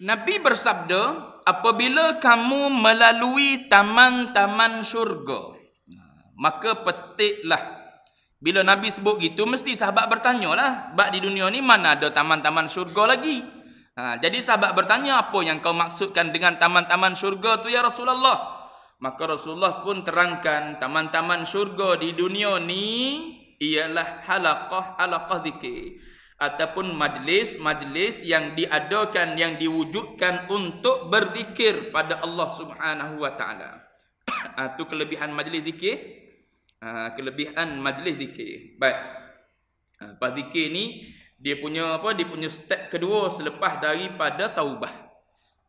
Nabi bersabda, apabila kamu melalui taman-taman syurga, maka petiklah. Bila Nabi sebut gitu, mesti sahabat bertanya lah. Sebab di dunia ni mana ada taman-taman syurga lagi? Ha, jadi sahabat bertanya, apa yang kau maksudkan dengan taman-taman syurga tu ya Rasulullah? Maka Rasulullah pun terangkan, taman-taman syurga di dunia ni ialah halakah, halakah zikir ataupun majlis-majlis yang diadakan yang diwujudkan untuk berzikir pada Allah Subhanahu wa taala. Itu ah, kelebihan majlis zikir. Ah, kelebihan majlis zikir. Baik. Ah, pada zikir ni dia punya apa dia punya step kedua selepas daripada taubat.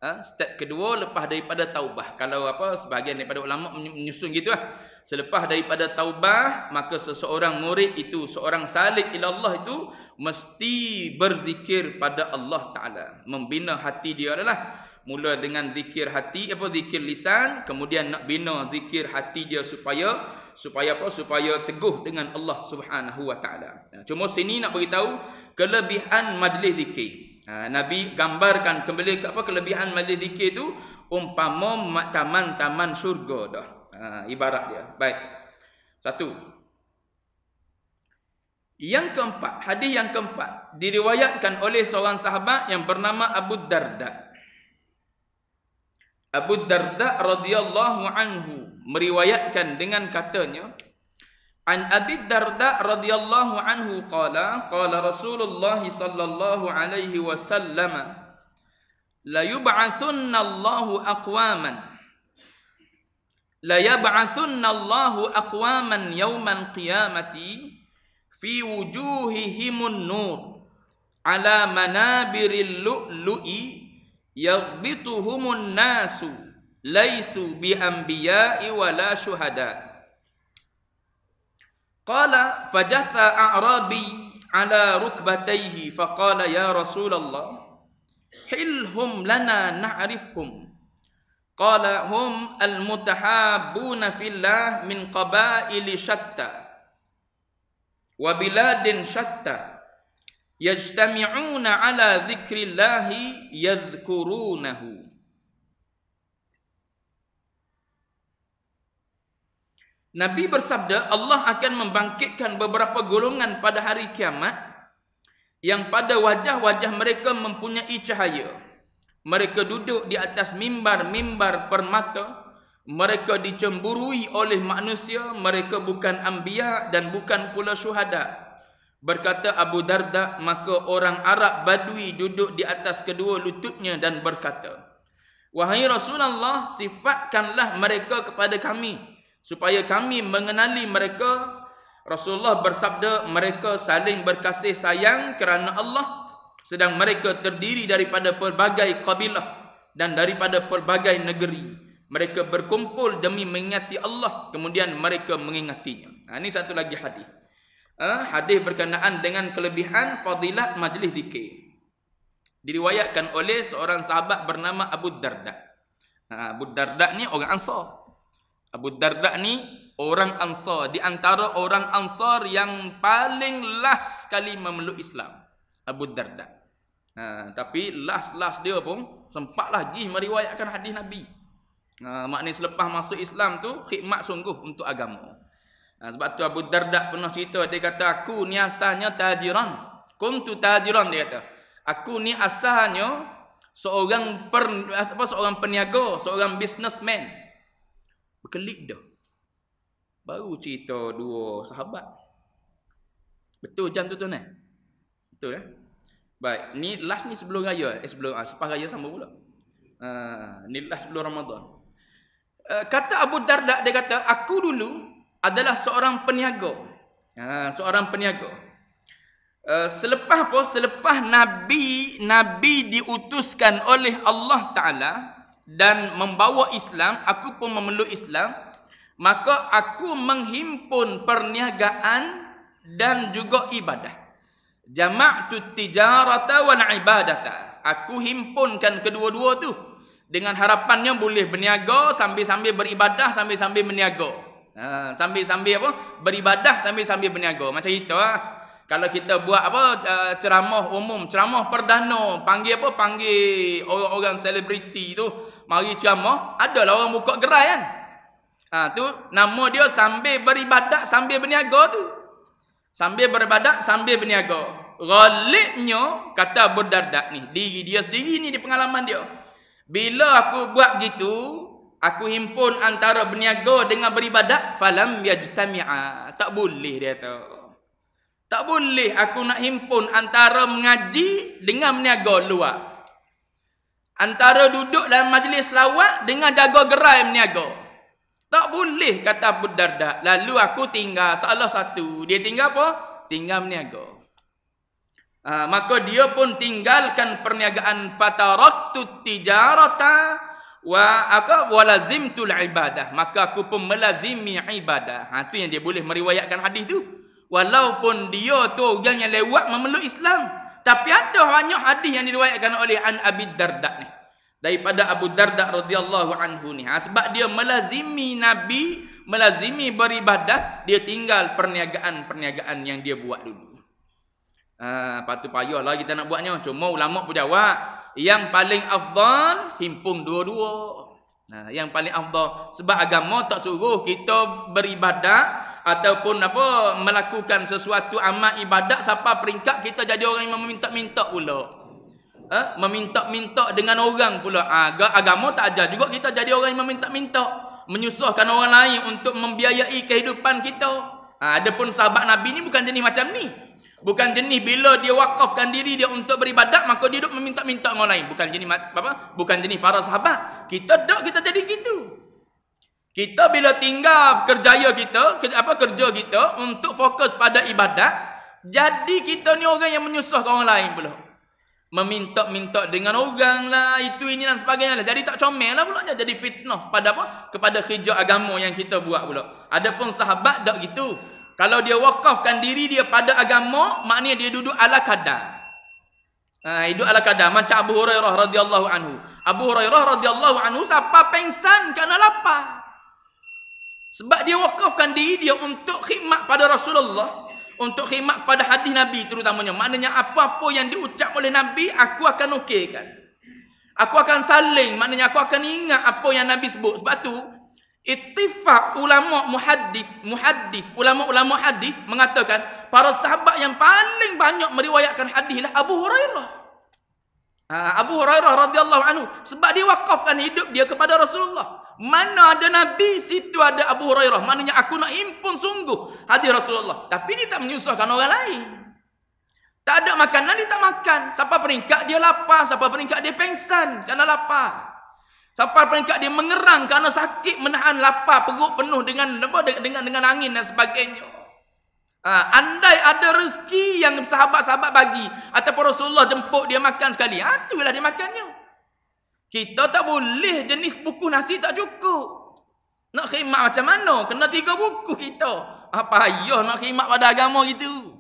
Ha? Step kedua lepas daripada taubah. Kalau apa sebahagian daripada ulama menyusun gitulah. Selepas daripada taubah, maka seseorang murid itu, seorang salik ila Allah itu mesti berzikir pada Allah Taala. Membina hati dia adalah mula dengan zikir hati apa zikir lisan kemudian nak bina zikir hati dia supaya supaya apa supaya teguh dengan Allah Subhanahu wa taala. Ha, cuma sini nak beritahu kelebihan majlis zikir. Ha, Nabi gambarkan kembali ke apa kelebihan majlis zikir tu umpama taman-taman syurga dah. Ha, ibarat dia. Baik. Satu. Yang keempat, hadis yang keempat diriwayatkan oleh seorang sahabat yang bernama Abu Darda. Abu Darda radhiyallahu anhu meriwayatkan dengan katanya, عن أبي الدرداء رضي الله عنه قال قال رسول الله صلى الله عليه وسلم ليبعثن الله أقواما ليبعثن الله أقواما يوم القيامة في وجوههم النور على منابر اللؤلؤ يغبطهم الناس ليسوا بأنبياء ولا شهداء قال فجث أعرابي على ركبتيه فقال يا رسول الله حلهم لنا نعرفهم قال هم المتحابون في الله من قبائل شتى وبلاد شتى يجتمعون على ذكر الله يذكرونه Nabi bersabda Allah akan membangkitkan beberapa golongan pada hari kiamat yang pada wajah-wajah mereka mempunyai cahaya. Mereka duduk di atas mimbar-mimbar permata. Mereka dicemburui oleh manusia. Mereka bukan ambia dan bukan pula syuhada. Berkata Abu Darda, maka orang Arab badui duduk di atas kedua lututnya dan berkata, Wahai Rasulullah, sifatkanlah mereka kepada kami supaya kami mengenali mereka Rasulullah bersabda mereka saling berkasih sayang kerana Allah sedang mereka terdiri daripada pelbagai kabilah dan daripada pelbagai negeri mereka berkumpul demi mengingati Allah kemudian mereka mengingatinya nah, ha, ini satu lagi hadis uh, hadis berkenaan dengan kelebihan fadilah majlis dikir diriwayatkan oleh seorang sahabat bernama Abu Darda nah, ha, Abu Darda ni orang Ansar Abu Darda ni orang Ansar, di antara orang Ansar yang paling last sekali memeluk Islam. Abu Darda. Ha, tapi last-last dia pun sempat lagi meriwayatkan hadis Nabi. Ha, maknanya selepas masuk Islam tu khidmat sungguh untuk agama. Ha, sebab tu Abu Darda pernah cerita dia kata aku ni asalnya tajiran. Kuntu tajiran dia kata. Aku ni asalnya seorang per, apa seorang peniaga, seorang businessman berkelip dah. Baru cerita dua sahabat. Betul jam tu tuan eh? Betul eh? Baik, ni last ni sebelum raya. Eh, sebelum, ah, sepas raya sama pula. Uh, ni last sebelum Ramadan. Uh, kata Abu Darda, dia kata, aku dulu adalah seorang peniaga. Uh, seorang peniaga. Uh, selepas apa? Selepas Nabi Nabi diutuskan oleh Allah Ta'ala, dan membawa Islam, aku pun memeluk Islam, maka aku menghimpun perniagaan dan juga ibadah. Jama'tu tijarata wa ibadata. Aku himpunkan kedua-dua tu dengan harapannya boleh berniaga sambil-sambil beribadah sambil-sambil berniaga. Ha, sambil-sambil apa? Beribadah sambil-sambil berniaga. Macam itu ah. Ha? kalau kita buat apa eh, ceramah umum ceramah perdana panggil apa panggil orang-orang selebriti tu mari ceramah lah orang buka gerai kan ha, tu nama dia sambil beribadat sambil berniaga tu sambil beribadat sambil berniaga galibnya kata berdardak ni diri dia sendiri ni di pengalaman dia bila aku buat gitu aku himpun antara berniaga dengan beribadat falam yajtami'a tak boleh dia tahu tak boleh aku nak himpun antara mengaji dengan meniaga luar. Antara duduk dalam majlis lawat dengan jaga gerai meniaga. Tak boleh kata Abu Darda. Lalu aku tinggal salah satu. Dia tinggal apa? Tinggal meniaga. Ha, maka dia pun tinggalkan perniagaan fataraktu tijarata wa aku walazimtul ibadah maka aku pun melazimi ibadah ha tu yang dia boleh meriwayatkan hadis tu Walaupun dia tu orang yang lewat memeluk Islam. Tapi ada banyak hadis yang diriwayatkan oleh An Abi Darda ni. Daripada Abu Darda radhiyallahu anhu ni. Ha, sebab dia melazimi Nabi, melazimi beribadah, dia tinggal perniagaan-perniagaan yang dia buat dulu. Ha, patut payah lah kita nak buatnya. Cuma ulama pun jawab. Yang paling afdal, himpun dua-dua. Ha, yang paling afdal. Sebab agama tak suruh kita beribadah, ataupun apa melakukan sesuatu amal ibadat sampai peringkat kita jadi orang yang meminta-minta pula. Eh? meminta-minta dengan orang pula. Ha, aga, agama tak ajar juga kita jadi orang yang meminta-minta, menyusahkan orang lain untuk membiayai kehidupan kita. Ha, adapun sahabat Nabi ni bukan jenis macam ni. Bukan jenis bila dia wakafkan diri dia untuk beribadat maka dia duk meminta-minta orang lain. Bukan jenis apa? Bukan jenis para sahabat. Kita dak kita jadi gitu. Kita bila tinggal kerjaya kita, apa kerja kita untuk fokus pada ibadat, jadi kita ni orang yang menyusahkan orang lain pula. Meminta-minta dengan orang lah, itu ini dan sebagainya lah. Jadi tak comel lah pula. Jadi fitnah pada apa? Kepada kerja agama yang kita buat pula. Adapun sahabat tak gitu. Kalau dia wakafkan diri dia pada agama, maknanya dia duduk ala kadar. Ha, hidup ala kadar. Macam Abu Hurairah radhiyallahu anhu. Abu Hurairah radhiyallahu anhu, siapa pengsan kerana lapar. Sebab dia wakafkan diri dia untuk khidmat pada Rasulullah. Untuk khidmat pada hadis Nabi terutamanya. Maknanya apa-apa yang diucap oleh Nabi, aku akan nukirkan. Aku akan saling. Maknanya aku akan ingat apa yang Nabi sebut. Sebab tu Ittifaq ulama muhaddis muhaddis ulama-ulama hadis mengatakan para sahabat yang paling banyak meriwayatkan hadis ialah Abu Hurairah. Ha, Abu Hurairah radhiyallahu anhu sebab dia wakafkan hidup dia kepada Rasulullah. Mana ada Nabi situ ada Abu Hurairah. Maknanya aku nak impun sungguh hadir Rasulullah. Tapi dia tak menyusahkan orang lain. Tak ada makanan dia tak makan. Siapa peringkat dia lapar. Siapa peringkat dia pengsan kerana lapar. Siapa peringkat dia mengerang kerana sakit menahan lapar. Perut penuh dengan dengan dengan angin dan sebagainya. Ha, andai ada rezeki yang sahabat-sahabat bagi ataupun Rasulullah jemput dia makan sekali, ha, itulah dia makannya. Kita tak boleh jenis buku nasi tak cukup. Nak khidmat macam mana? Kena tiga buku kita. Ah, payah nak khidmat pada agama gitu.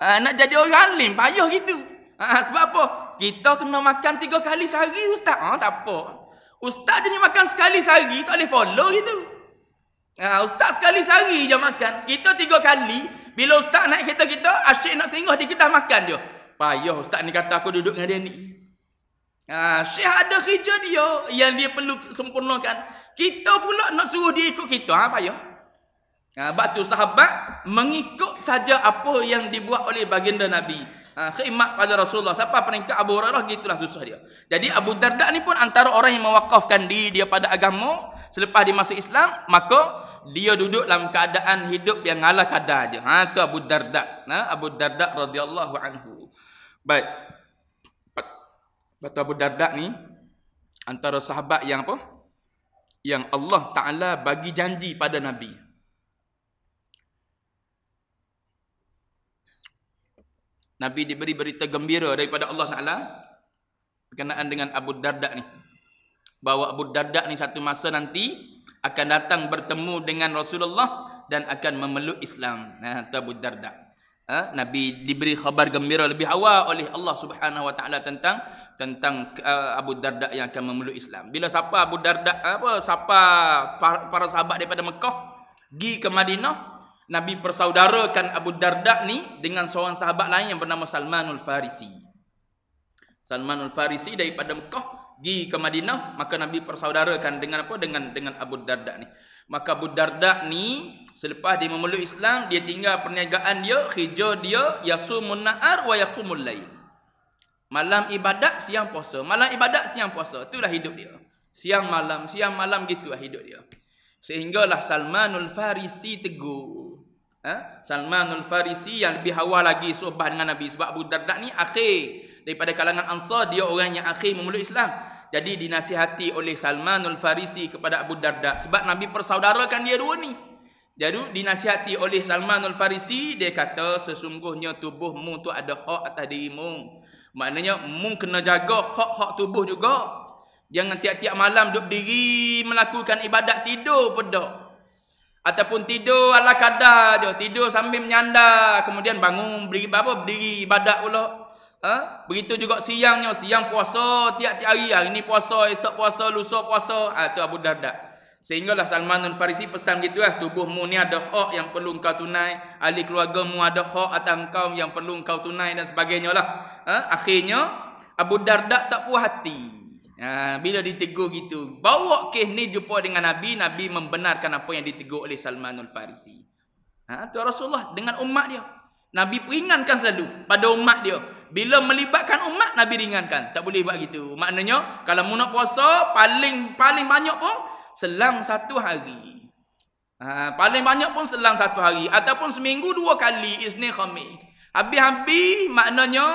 Ah, nak jadi orang alim, payah gitu. Ah, sebab apa? Kita kena makan tiga kali sehari, Ustaz. Ah, tak apa. Ustaz jenis makan sekali sehari, tak boleh follow gitu. Ah, Ustaz sekali sehari je makan. Kita tiga kali, bila Ustaz naik kereta kita, asyik nak singgah di kedai makan dia. Payah Ustaz ni kata aku duduk dengan dia ni. Ha, Syekh ada kerja dia yang dia perlu sempurnakan. Kita pula nak suruh dia ikut kita. Ha, payah. Ha, batu sahabat mengikut saja apa yang dibuat oleh baginda Nabi. Ha, khidmat pada Rasulullah. Siapa peringkat Abu Hurairah, gitulah susah dia. Jadi Abu Darda ni pun antara orang yang mewakafkan diri dia pada agama. Selepas dia masuk Islam, maka dia duduk dalam keadaan hidup yang ala kadar aja. Ha, Abu Darda. Ha, Abu Darda radhiyallahu anhu. Baik. Batu Abu Darda ni antara sahabat yang apa? Yang Allah Taala bagi janji pada Nabi. Nabi diberi berita gembira daripada Allah Taala berkenaan dengan Abu Darda ni. Bahawa Abu Darda ni satu masa nanti akan datang bertemu dengan Rasulullah dan akan memeluk Islam. Nah, Abu Darda ha? Nabi diberi khabar gembira lebih awal oleh Allah Subhanahu wa taala tentang tentang uh, Abu Darda yang akan memeluk Islam. Bila siapa Abu Darda apa siapa para, para sahabat daripada Mekah gi ke Madinah, Nabi persaudarakan Abu Darda ni dengan seorang sahabat lain yang bernama Salmanul Farisi. Salmanul Farisi daripada Mekah gi ke Madinah, maka Nabi persaudarakan dengan apa? Dengan dengan Abu Darda ni. Maka Budardak ni selepas dia memeluk Islam, dia tinggal perniagaan dia, kerja dia, yasumun nahar wa yaqumul lail. Malam ibadat, siang puasa. Malam ibadat, siang puasa. Itulah hidup dia. Siang malam, siang malam gitulah hidup dia. Sehinggalah Salmanul Farisi teguh. Ha? Salmanul Farisi yang lebih hawa lagi sobah dengan Nabi sebab Abu Darda ni akhir daripada kalangan Ansar dia orang yang akhir memeluk Islam jadi dinasihati oleh Salmanul Farisi kepada Abu Darda. Sebab Nabi persaudarakan dia dua ni. Jadi dinasihati oleh Salmanul Farisi. Dia kata sesungguhnya tubuhmu tu ada hak atas dirimu. Maknanya mu kena jaga hak-hak tubuh juga. Jangan tiap-tiap malam duduk diri melakukan ibadat tidur pedak. Ataupun tidur ala kadar je. Tidur sambil menyandar. Kemudian bangun berdiri, apa, berdiri ibadat pula. Ha? Begitu juga siangnya, siang puasa tiap-tiap hari. Hari ini puasa, esok puasa, lusa puasa. Ha, itu Abu Darda. Sehinggalah Salmanun Farisi pesan gitu lah. Tubuhmu ni ada hak yang perlu kau tunai. Ahli mu ada hak atas kau yang perlu kau tunai dan sebagainya lah. Ha? Akhirnya, Abu Darda tak puas hati. Ha, bila ditegur gitu. Bawa keh ni jumpa dengan Nabi. Nabi membenarkan apa yang ditegur oleh Salmanun Farisi. Ha, tu Rasulullah dengan umat dia. Nabi peringankan selalu pada umat dia. Bila melibatkan umat Nabi ringankan. Tak boleh buat gitu. Maknanya kalau mu puasa paling paling banyak pun selang satu hari. Ha, paling banyak pun selang satu hari ataupun seminggu dua kali Isnin Khamis. Habis-habis maknanya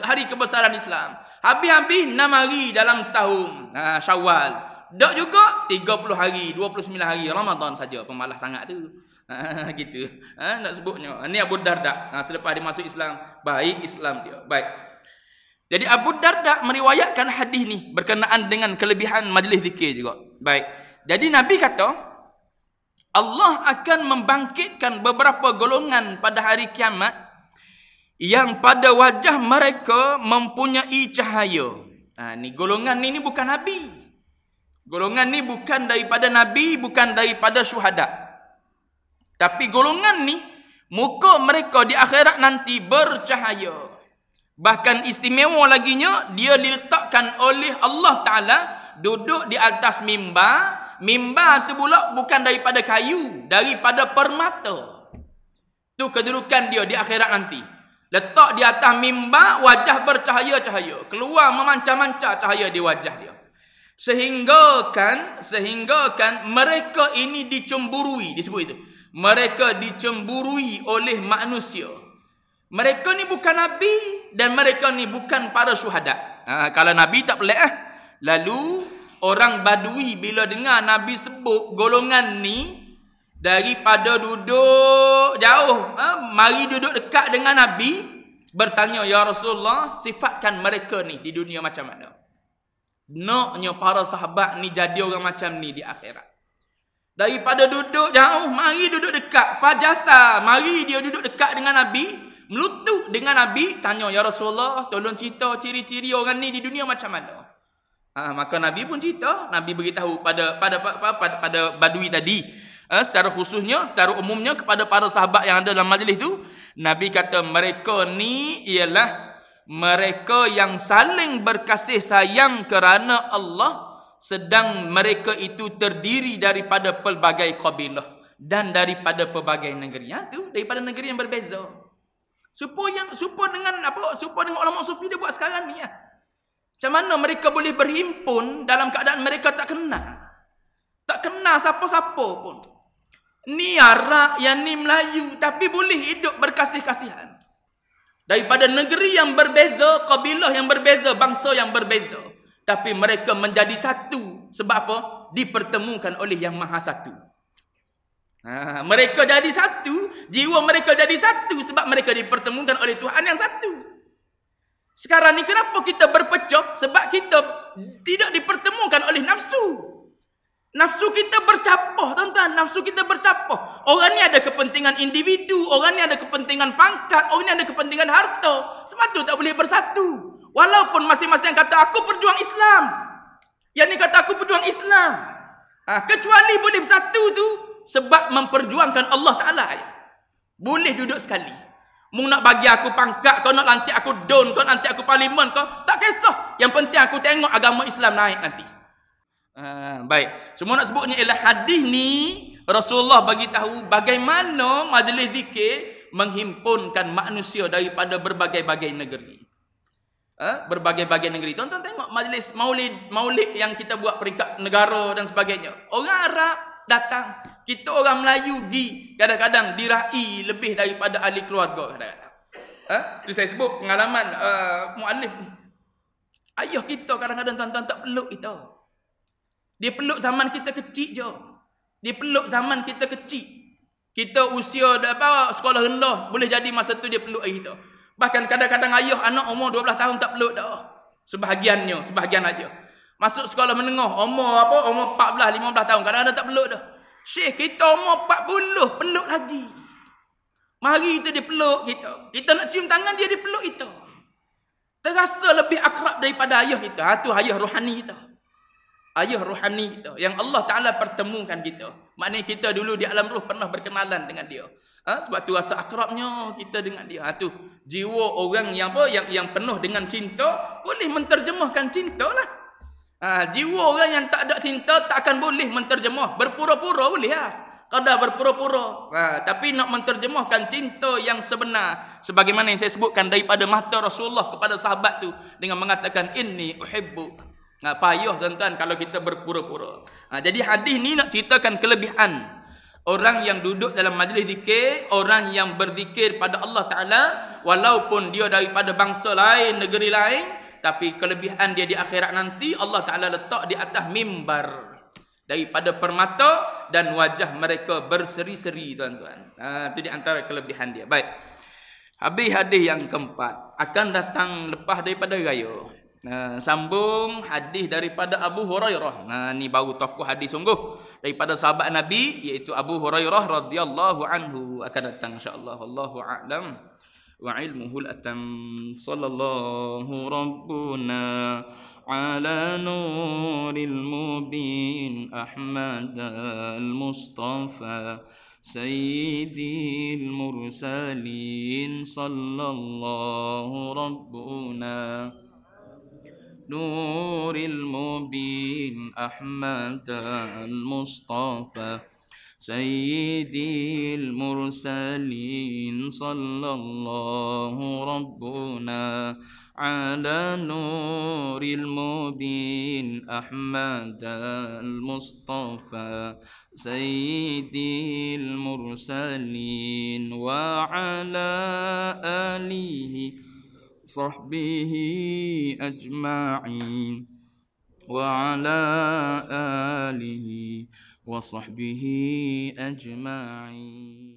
hari kebesaran Islam. Habis-habis enam hari dalam setahun. Ha, syawal. Dok juga 30 hari, 29 hari Ramadan saja pemalas sangat tu. Ha, gitu. Ha, nak sebutnya. Ah, Ini Abu Darda. Ha, selepas dia masuk Islam. Baik Islam dia. Baik. Jadi Abu Darda meriwayatkan hadis ni berkenaan dengan kelebihan majlis zikir juga. Baik. Jadi Nabi kata, Allah akan membangkitkan beberapa golongan pada hari kiamat yang pada wajah mereka mempunyai cahaya. Ha, ni golongan ni, ni bukan Nabi. Golongan ni bukan daripada Nabi, bukan daripada syuhadat. Tapi golongan ni muka mereka di akhirat nanti bercahaya. Bahkan istimewa lagi laginya dia diletakkan oleh Allah Taala duduk di atas mimbar. Mimbar tu pula bukan daripada kayu, daripada permata. Tu kedudukan dia di akhirat nanti. Letak di atas mimbar wajah bercahaya-cahaya, keluar memancar-mancar cahaya di wajah dia. Sehinggakan sehinggakan mereka ini dicemburui disebut itu mereka dicemburui oleh manusia. Mereka ni bukan Nabi dan mereka ni bukan para syuhadat. Ha, kalau Nabi tak pelik eh. Lalu orang badui bila dengar Nabi sebut golongan ni daripada duduk jauh. Ha, mari duduk dekat dengan Nabi bertanya Ya Rasulullah sifatkan mereka ni di dunia macam mana. Naknya para sahabat ni jadi orang macam ni di akhirat. Daripada duduk jauh, mari duduk dekat. Fajasa, mari dia duduk dekat dengan Nabi. Melutuk dengan Nabi. Tanya, Ya Rasulullah, tolong cerita ciri-ciri orang ni di dunia macam mana? Ha, maka Nabi pun cerita. Nabi beritahu pada pada pada, pada, pada badui tadi. Ha, secara khususnya, secara umumnya kepada para sahabat yang ada dalam majlis tu. Nabi kata, mereka ni ialah mereka yang saling berkasih sayang kerana Allah sedang mereka itu terdiri daripada pelbagai kabilah dan daripada pelbagai negeri ya, tu daripada negeri yang berbeza supo yang supo dengan apa supo dengan ulama sufi dia buat sekarang ni ya. macam mana mereka boleh berhimpun dalam keadaan mereka tak kenal tak kenal siapa-siapa pun ni Arab yang ni Melayu tapi boleh hidup berkasih-kasihan daripada negeri yang berbeza kabilah yang berbeza bangsa yang berbeza tapi mereka menjadi satu sebab apa dipertemukan oleh yang maha satu ha, mereka jadi satu jiwa mereka jadi satu sebab mereka dipertemukan oleh Tuhan yang satu sekarang ni kenapa kita berpecah sebab kita tidak dipertemukan oleh nafsu Nafsu kita bercapah, tuan-tuan. Nafsu kita bercapah. Orang ni ada kepentingan individu. Orang ni ada kepentingan pangkat. Orang ni ada kepentingan harta. Sebab tu tak boleh bersatu. Walaupun masing-masing kata aku perjuang Islam. Yang ni kata aku perjuang Islam. Ha, kecuali boleh bersatu tu sebab memperjuangkan Allah Taala. Boleh duduk sekali. Mu nak bagi aku pangkat, kau nak lantik aku down, kau nak lantik aku parlimen kau, tak kisah. Yang penting aku tengok agama Islam naik nanti. Ha, baik. Semua nak sebutnya ialah hadis ni Rasulullah bagi tahu bagaimana majlis zikir menghimpunkan manusia daripada berbagai-bagai negeri. Ha? berbagai-bagai negeri. tonton tengok majlis maulid, maulid yang kita buat peringkat negara dan sebagainya. Orang Arab datang. Kita orang Melayu pergi. Kadang-kadang dirai lebih daripada ahli keluarga. Kadang-kadang. Ha? Itu saya sebut pengalaman uh, mu'alif ni. Ayah kita kadang-kadang tonton tak peluk kita. Dia peluk zaman kita kecil je. Dia peluk zaman kita kecil. Kita usia apa, sekolah rendah. Boleh jadi masa tu dia peluk kita. Bahkan kadang-kadang ayah anak umur 12 tahun tak peluk dah. Sebahagiannya, sebahagian aja. Masuk sekolah menengah, umur apa? Umur 14, 15 tahun. Kadang-kadang tak peluk dah. Syekh, kita umur 40, peluk lagi. Mari itu dia peluk kita. Kita nak cium tangan, dia dipeluk kita. Terasa lebih akrab daripada ayah kita. Itu ha, ayah rohani kita. Ayah rohani kita. Yang Allah Ta'ala pertemukan kita. Maknanya kita dulu di alam ruh pernah berkenalan dengan dia. Ha? Sebab tu rasa akrabnya kita dengan dia. Ha, tu jiwa orang yang apa yang yang penuh dengan cinta boleh menterjemahkan cinta lah. Ha, jiwa orang yang tak ada cinta tak akan boleh menterjemah. Berpura-pura boleh lah. Ha? Kadang berpura-pura. Ha, tapi nak menterjemahkan cinta yang sebenar. Sebagaimana yang saya sebutkan daripada mata Rasulullah kepada sahabat tu. Dengan mengatakan, ini uhibbu. Ha, payuh tuan-tuan kalau kita berpura-pura. Ha, jadi hadis ni nak ceritakan Kelebihan. Orang yang duduk dalam majlis zikir, orang yang berzikir pada Allah Ta'ala, walaupun dia daripada bangsa lain, negeri lain, tapi kelebihan dia di akhirat nanti, Allah Ta'ala letak di atas mimbar. Daripada permata dan wajah mereka berseri-seri, tuan-tuan. Ha, itu di antara kelebihan dia. Baik. Habis hadis yang keempat. Akan datang lepas daripada raya. Eh, sambung hadis daripada Abu Hurairah. Nah ni baru tokoh hadis sungguh daripada sahabat Nabi iaitu Abu Hurairah radhiyallahu anhu akan datang insya-Allah. Wallahu a'lam wa ilmuhu al-atam. Sallallahu rabbuna على نور المبين أحمد المصطفى سيدي المرسلين صلى الله ربنا النور المبين أحمد المصطفى سيدي المرسلين صلى الله ربنا على نور المبين أحمد المصطفى سيدي المرسلين وعلى آله وصحبه أجمعين وعلى آله وصحبه أجمعين